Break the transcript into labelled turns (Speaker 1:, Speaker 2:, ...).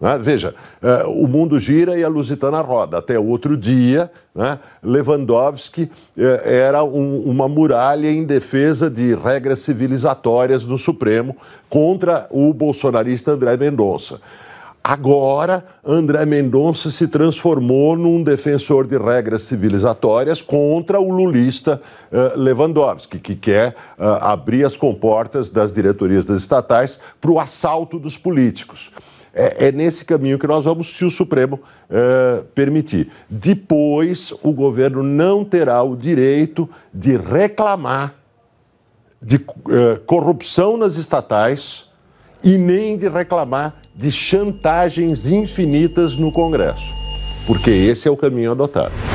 Speaker 1: Né? Veja, eh, o mundo gira e a Lusitana roda. Até outro dia, né? Lewandowski eh, era um, uma muralha em defesa de regras civilizatórias do Supremo contra o bolsonarista André Mendonça. Agora, André Mendonça se transformou num defensor de regras civilizatórias contra o lulista uh, Lewandowski, que quer abrir as comportas das diretorias das estatais para o assalto dos políticos. É, é, nesse caminho que nós vamos, se o Supremo é, permitir. Depois, o governo não terá o direito de reclamar de é, corrupção nas estatais e nem de reclamar de chantagens infinitas no Congresso, porque esse é o caminho adotado.